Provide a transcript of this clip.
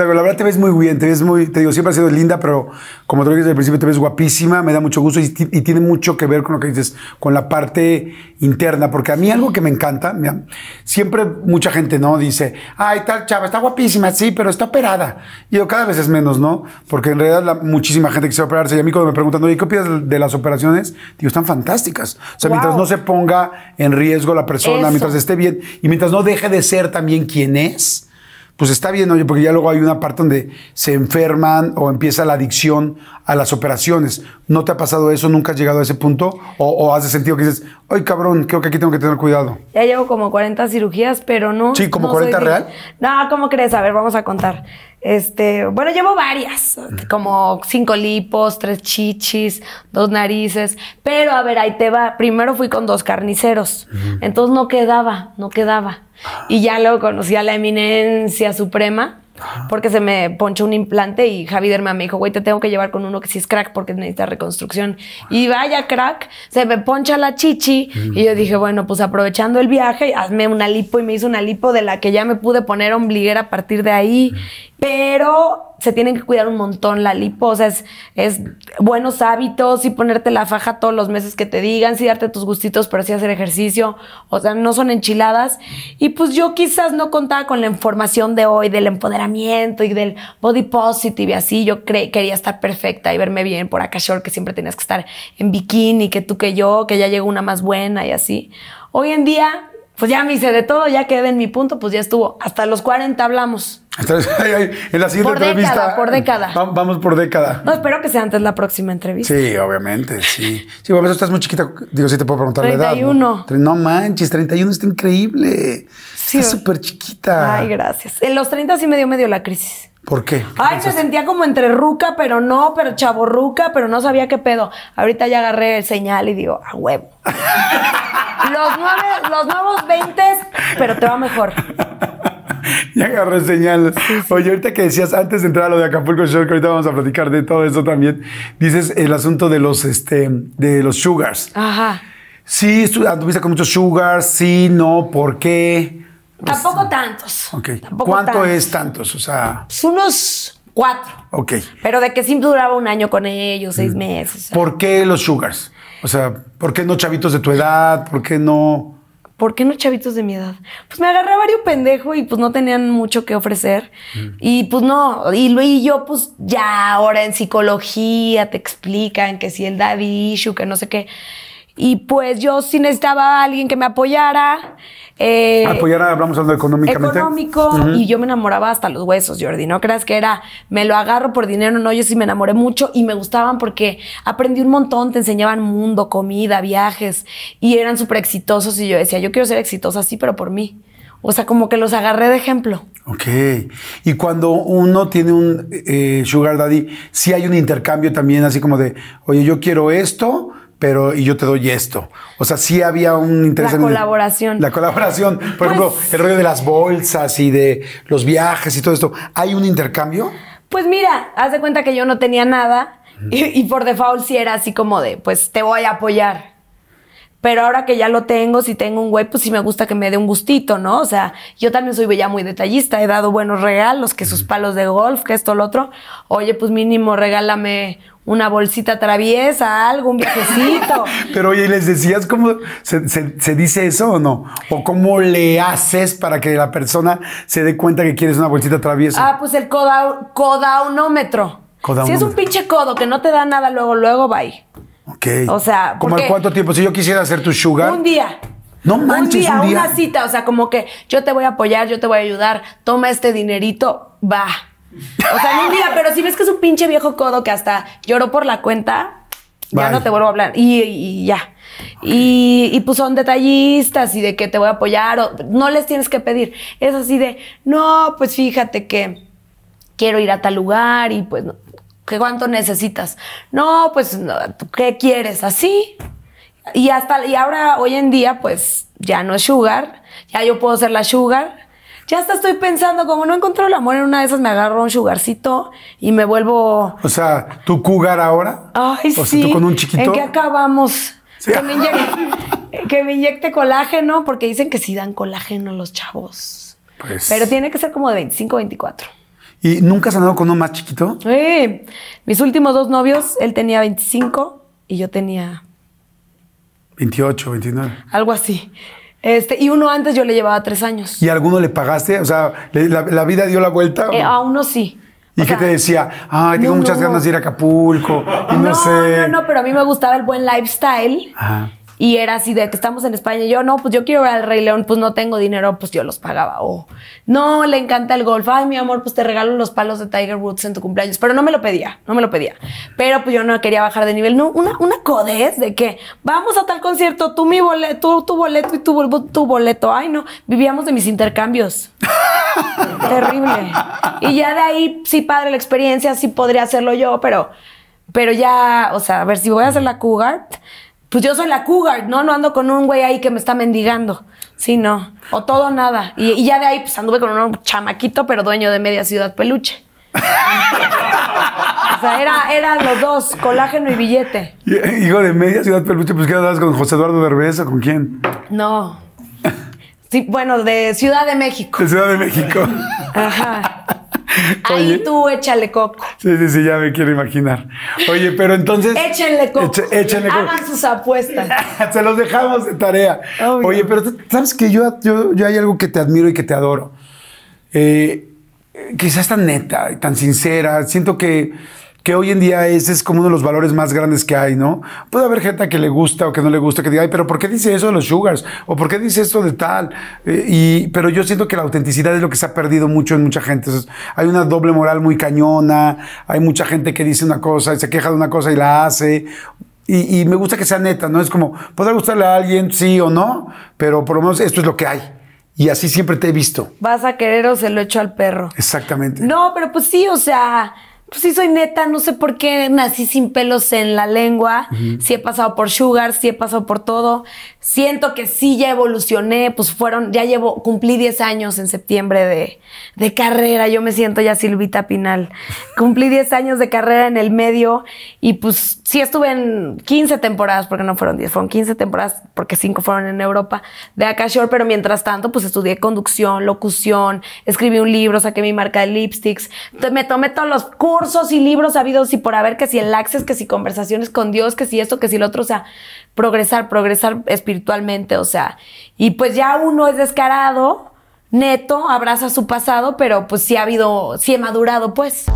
la verdad te ves muy bien, te ves muy, te digo, siempre has sido linda, pero como te lo dije al principio, te ves guapísima, me da mucho gusto y, tiene mucho que ver con lo que dices, con la parte interna, porque a mí algo que me encanta, siempre mucha gente, ¿no? Dice, ay, tal chava, está guapísima, sí, pero está operada. Y yo cada vez es menos, ¿no? Porque en realidad muchísima gente quisiera operarse y a mí cuando me preguntan, oye, ¿qué opinas de las operaciones? Digo, están fantásticas. O sea, mientras no se ponga en riesgo la persona, mientras esté bien y mientras no deje de ser también quien es pues está bien, oye, porque ya luego hay una parte donde se enferman o empieza la adicción a las operaciones. ¿No te ha pasado eso? ¿Nunca has llegado a ese punto? ¿O, o has sentido que dices, ay cabrón, creo que aquí tengo que tener cuidado? Ya llevo como 40 cirugías, pero no. Sí, como 40 real. No, ¿cómo crees? A ver, vamos a contar. Este, bueno, llevo varias, como cinco lipos, tres chichis, dos narices, pero a ver, ahí te va. Primero fui con dos carniceros, entonces no quedaba, no quedaba. Ah. Y ya luego conocí a la eminencia suprema, ah. porque se me ponchó un implante y Javi Derma me dijo, güey, te tengo que llevar con uno que sí es crack porque necesita reconstrucción. Y vaya crack, se me poncha la chichi. Y yo dije, bueno, pues aprovechando el viaje, hazme una lipo y me hizo una lipo de la que ya me pude poner ombliguera a partir de ahí pero se tienen que cuidar un montón la lipo, o sea, es, es buenos hábitos, y ponerte la faja todos los meses que te digan, sí darte tus gustitos, pero sí hacer ejercicio, o sea, no son enchiladas. Y pues yo quizás no contaba con la información de hoy del empoderamiento y del body positive y así, yo quería estar perfecta y verme bien por acá short, que siempre tenías que estar en bikini, que tú que yo, que ya llegó una más buena y así. Hoy en día, pues ya me hice de todo, ya quedé en mi punto, pues ya estuvo. Hasta los 40 hablamos. en la siguiente entrevista. por década. Vamos por década. No, espero que sea antes la próxima entrevista. Sí, obviamente, sí. Sí, vos estás muy chiquita. Digo, si te puedo preguntar la edad. 31. ¿no? manches, 31 está increíble. Sí, está súper chiquita. Ay, gracias. En los 30 sí me dio medio la crisis. ¿Por qué? Ay, se sentía como entre ruca, pero no, pero chavo ruca pero no sabía qué pedo. Ahorita ya agarré el señal y digo, a huevo. los, nueve, los nuevos 20, pero te va mejor. Ya agarré señal. Oye, ahorita que decías antes de entrar a lo de Acapulco Shore, que ahorita vamos a platicar de todo eso también, dices el asunto de los, este, de los sugars. Ajá. Sí, estuviste ah, con muchos sugars, sí, no, ¿por qué? Pues, Tampoco tantos. Ok. ¿Cuánto es tantos? O sea. Pues unos cuatro. Ok. Pero de que sí duraba un año con ellos, seis mm. meses. ¿Por qué los sugars? O sea, ¿por qué no chavitos de tu edad? ¿Por qué no? ¿por qué no chavitos de mi edad? Pues me agarré varios pendejo y pues no tenían mucho que ofrecer. Mm. Y pues no, y, y yo pues ya ahora en psicología te explican que si el daddy issue, que no sé qué. Y pues yo sí necesitaba a alguien que me apoyara. Eh, apoyara, hablamos hablando económicamente. Económico. Y yo me enamoraba hasta los huesos, Jordi. No creas que era, me lo agarro por dinero. No, yo sí me enamoré mucho y me gustaban porque aprendí un montón. Te enseñaban mundo, comida, viajes. Y eran súper exitosos. Y yo decía, yo quiero ser exitosa así, pero por mí. O sea, como que los agarré de ejemplo. Ok. Y cuando uno tiene un eh, eh, sugar daddy, sí hay un intercambio también así como de, oye, yo quiero esto pero y yo te doy esto. O sea, sí había un interés la colaboración. la colaboración, por pues ejemplo, el rollo de las bolsas y de los viajes y todo esto. ¿Hay un intercambio? Pues mira, haz de cuenta que yo no tenía nada y, por default si era así como de, pues te voy a apoyar. Pero ahora que ya lo tengo, si tengo un güey, pues sí me gusta que me dé un gustito, ¿no? O sea, yo también soy bella muy detallista, he dado buenos regalos, que sus palos de golf, que esto, lo otro. Oye, pues mínimo regálame una bolsita traviesa, algo, un viajecito. Pero oye, ¿les decías cómo se, dice eso o no? ¿O cómo le haces para que la persona se dé cuenta que quieres una bolsita traviesa? Ah, pues el coda, codaunómetro. codaunómetro. Si es un pinche codo que no te da nada luego, luego, bye. Ok. O sea, ¿Cómo al cuánto tiempo? Si yo quisiera hacer tu sugar. Un día. No manches, un día, un día. una cita, o sea, como que yo te voy a apoyar, yo te voy a ayudar, toma este dinerito, va. O sea, un día, pero si ves que es un pinche viejo codo que hasta lloró por la cuenta, ya no te vuelvo a hablar. Y, ya. Y, y, pues son detallistas y de que te voy a apoyar, no les tienes que pedir. Es así de, no, pues fíjate que quiero ir a tal lugar y pues no cuánto necesitas? No, pues, ¿qué quieres? Así. Y hasta, y ahora, hoy en día, pues, ya no es sugar. Ya yo puedo ser la sugar. Ya hasta estoy pensando, como no encontró el amor en una de esas, me agarro un sugarcito y me vuelvo. O sea, ¿tú cugar ahora? Ay, sí. con un chiquito? ¿En qué acabamos? Que, me inyecte, colágeno, porque dicen que sí dan colágeno los chavos. Pues Pero tiene que ser como de 25, 24. ¿Y nunca has andado con uno más chiquito? Sí. Mis últimos dos novios, él tenía 25 y yo tenía... 28, 29. Algo así. Este, y uno antes yo le llevaba tres años. ¿Y alguno le pagaste? O sea, la, vida dio la vuelta? Eh, a uno sí. ¿Y qué te decía? Ay, tengo muchas ganas de ir a Acapulco. no, no, no, no, pero a mí me gustaba el buen lifestyle. Ajá. Y era así de que estamos en España. Y yo, no, pues yo quiero ver al Rey León, pues no tengo dinero, pues yo los pagaba. O, no, le encanta el golf. Ay, mi amor, pues te regalo los palos de Tiger Woods en tu cumpleaños. Pero no me lo pedía, no me lo pedía. Pero pues yo no quería bajar de nivel. No, una, una codez de que vamos a tal concierto, tú mi boleto, tú, tu boleto y tu, tu boleto. Ay, no, vivíamos de mis intercambios. Terrible. Y ya de ahí, sí, padre, la experiencia, sí podría hacerlo yo, pero, pero ya, o sea, a ver, si voy a hacer la Cougar pues yo soy la cougar, ¿no? No ando con un güey ahí que me está mendigando. Sí, no. O todo nada. Y, ya de ahí, pues anduve con un chamaquito, pero dueño de media ciudad peluche. o sea, era, los dos, colágeno y billete. Hijo de media ciudad peluche, pues ¿qué andabas con José Eduardo Derbez con quién? No. Sí, bueno, de Ciudad de México. De Ciudad de México. Ajá. Ahí tú échale coco. Sí, sí, sí, ya me quiero imaginar. Oye, pero entonces. Échenle coco. coco. Hagan sus apuestas. Se los dejamos de tarea. Oye, pero sabes que yo, yo, hay algo que te admiro y que te adoro. Eh, quizás tan neta y tan sincera. Siento que que hoy en día ese es como uno de los valores más grandes que hay, ¿no? Puede haber gente que le gusta o que no le gusta, que diga, ay, pero ¿por qué dice eso de los sugars? ¿O por qué dice esto de tal? Eh, y, pero yo siento que la autenticidad es lo que se ha perdido mucho en mucha gente. hay una doble moral muy cañona, hay mucha gente que dice una cosa y se queja de una cosa y la hace. Y, y me gusta que sea neta, ¿no? Es como, podrá gustarle a alguien, sí o no, pero por lo menos esto es lo que hay. Y así siempre te he visto. Vas a querer o se lo echo al perro. Exactamente. No, pero pues sí, o sea, pues sí soy neta, no sé por qué nací sin pelos en la lengua, sí he pasado por sugar, sí he pasado por todo, siento que sí ya evolucioné, pues fueron, ya llevo, cumplí 10 años en septiembre de, de carrera, yo me siento ya Silvita Pinal, cumplí 10 años de carrera en el medio y pues sí estuve en 15 temporadas, porque no fueron 10, fueron 15 temporadas, porque 5 fueron en Europa, de Akashore, pero mientras tanto pues estudié conducción, locución, escribí un libro, saqué mi marca de lipsticks, me tomé todos los cursos, cursos y libros ha habido, y por haber, que si el que si conversaciones con Dios, que si esto, que si lo otro, o sea, progresar, progresar espiritualmente, o sea, y pues ya uno es descarado, neto, abraza su pasado, pero pues sí ha habido, sí he madurado, pues.